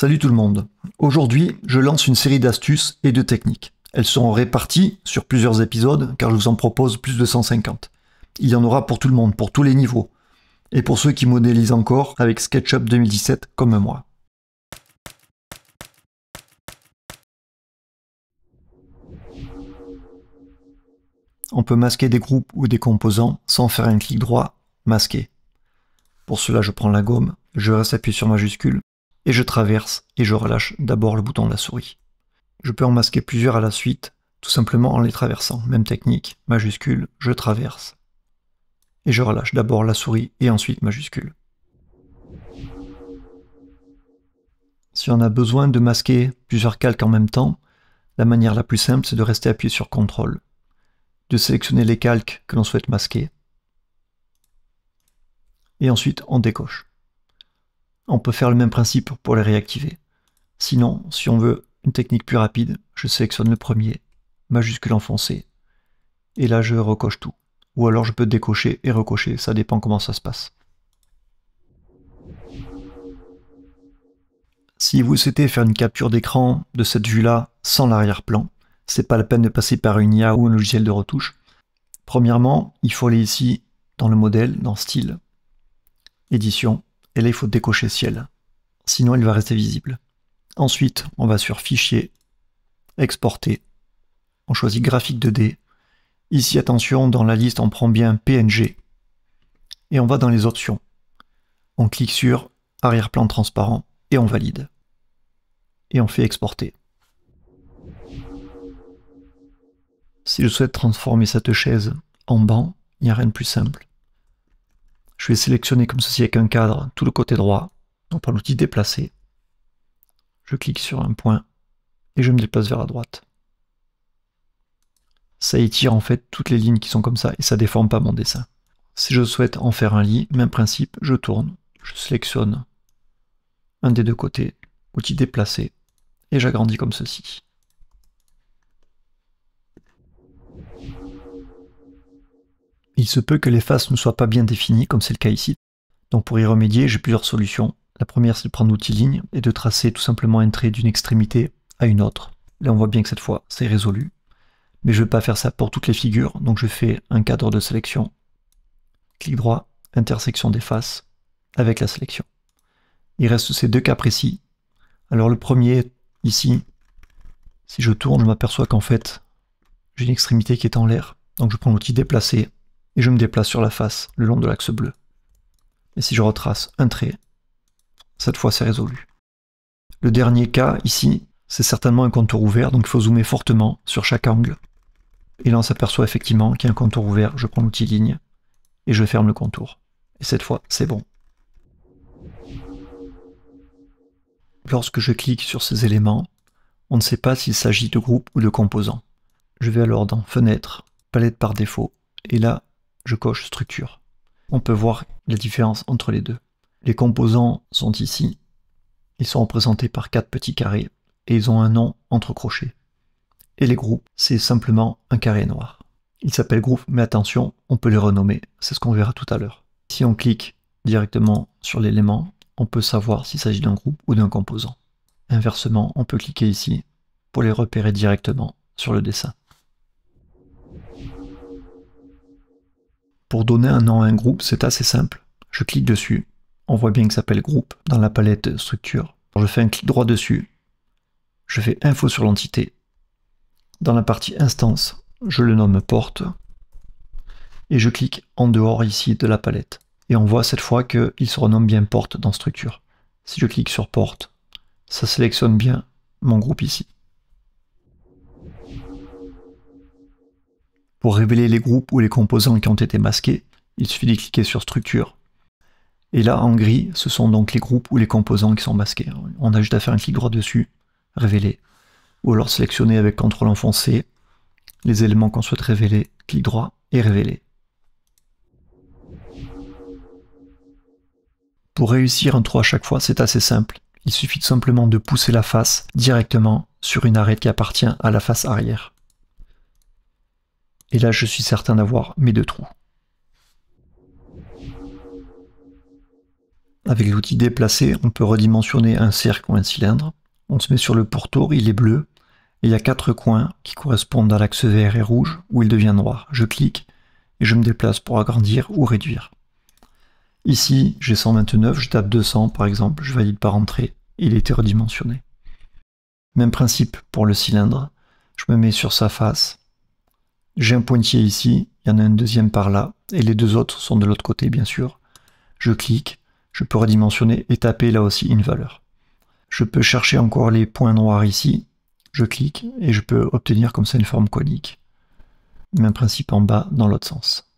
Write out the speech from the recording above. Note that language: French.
Salut tout le monde. Aujourd'hui, je lance une série d'astuces et de techniques. Elles seront réparties sur plusieurs épisodes car je vous en propose plus de 150. Il y en aura pour tout le monde, pour tous les niveaux. Et pour ceux qui modélisent encore avec SketchUp 2017 comme moi. On peut masquer des groupes ou des composants sans faire un clic droit, masquer. Pour cela, je prends la gomme, je reste appuyé sur majuscule et je traverse et je relâche d'abord le bouton de la souris. Je peux en masquer plusieurs à la suite, tout simplement en les traversant. Même technique, majuscule, je traverse. Et je relâche d'abord la souris et ensuite majuscule. Si on a besoin de masquer plusieurs calques en même temps, la manière la plus simple c'est de rester appuyé sur CTRL, de sélectionner les calques que l'on souhaite masquer, et ensuite on décoche on peut faire le même principe pour les réactiver. Sinon, si on veut une technique plus rapide, je sélectionne le premier, majuscule enfoncé, et là je recoche tout. Ou alors je peux décocher et recocher, ça dépend comment ça se passe. Si vous souhaitez faire une capture d'écran de cette vue-là sans l'arrière-plan, c'est pas la peine de passer par une IA ou un logiciel de retouche. Premièrement, il faut aller ici dans le modèle, dans style, édition, il faut décocher ciel. Sinon, il va rester visible. Ensuite, on va sur Fichier, Exporter. On choisit Graphique 2D. Ici, attention, dans la liste, on prend bien PNG. Et on va dans les options. On clique sur Arrière-plan transparent et on valide. Et on fait exporter. Si je souhaite transformer cette chaise en banc, il n'y a rien de plus simple. Je vais sélectionner comme ceci avec un cadre tout le côté droit, donc par l'outil déplacer. Je clique sur un point et je me déplace vers la droite. Ça étire en fait toutes les lignes qui sont comme ça et ça déforme pas mon dessin. Si je souhaite en faire un lit, même principe, je tourne, je sélectionne un des deux côtés, outil déplacer, et j'agrandis comme ceci. il se peut que les faces ne soient pas bien définies, comme c'est le cas ici. Donc pour y remédier, j'ai plusieurs solutions. La première, c'est de prendre l'outil ligne et de tracer tout simplement un trait d'une extrémité à une autre. Là, on voit bien que cette fois, c'est résolu. Mais je ne vais pas faire ça pour toutes les figures, donc je fais un cadre de sélection. Clic droit, intersection des faces, avec la sélection. Il reste ces deux cas précis. Alors le premier, ici, si je tourne, je m'aperçois qu'en fait, j'ai une extrémité qui est en l'air. Donc je prends l'outil déplacer et je me déplace sur la face, le long de l'axe bleu. Et si je retrace un trait, cette fois c'est résolu. Le dernier cas, ici, c'est certainement un contour ouvert, donc il faut zoomer fortement sur chaque angle. Et là on s'aperçoit effectivement qu'il y a un contour ouvert, je prends l'outil ligne, et je ferme le contour. Et cette fois, c'est bon. Lorsque je clique sur ces éléments, on ne sait pas s'il s'agit de groupes ou de composants. Je vais alors dans Fenêtre, Palette par défaut, et là, coche structure. On peut voir la différence entre les deux. Les composants sont ici. Ils sont représentés par quatre petits carrés et ils ont un nom entre crochets. Et les groupes, c'est simplement un carré noir. Ils s'appellent groupe mais attention, on peut les renommer. C'est ce qu'on verra tout à l'heure. Si on clique directement sur l'élément, on peut savoir s'il s'agit d'un groupe ou d'un composant. Inversement, on peut cliquer ici pour les repérer directement sur le dessin. Pour donner un nom à un groupe, c'est assez simple. Je clique dessus. On voit bien ça s'appelle groupe dans la palette structure. Je fais un clic droit dessus. Je fais info sur l'entité. Dans la partie instance, je le nomme porte. Et je clique en dehors ici de la palette. Et on voit cette fois qu'il se renomme bien porte dans structure. Si je clique sur porte, ça sélectionne bien mon groupe ici. Pour révéler les groupes ou les composants qui ont été masqués, il suffit de cliquer sur Structure. Et là, en gris, ce sont donc les groupes ou les composants qui sont masqués. On a juste à faire un clic droit dessus, révéler. Ou alors sélectionner avec CTRL enfoncé les éléments qu'on souhaite révéler, clic droit et révéler. Pour réussir un 3 à chaque fois, c'est assez simple. Il suffit simplement de pousser la face directement sur une arête qui appartient à la face arrière. Et là, je suis certain d'avoir mes deux trous. Avec l'outil déplacé, on peut redimensionner un cercle ou un cylindre. On se met sur le pourtour, il est bleu, et il y a quatre coins qui correspondent à l'axe vert et rouge, où il devient noir. Je clique, et je me déplace pour agrandir ou réduire. Ici, j'ai 129, je tape 200 par exemple, je valide par entrée, il était redimensionné. Même principe pour le cylindre, je me mets sur sa face, j'ai un pointier ici, il y en a un deuxième par là, et les deux autres sont de l'autre côté, bien sûr. Je clique, je peux redimensionner et taper là aussi une valeur. Je peux chercher encore les points noirs ici, je clique, et je peux obtenir comme ça une forme conique. Même principe en bas, dans l'autre sens.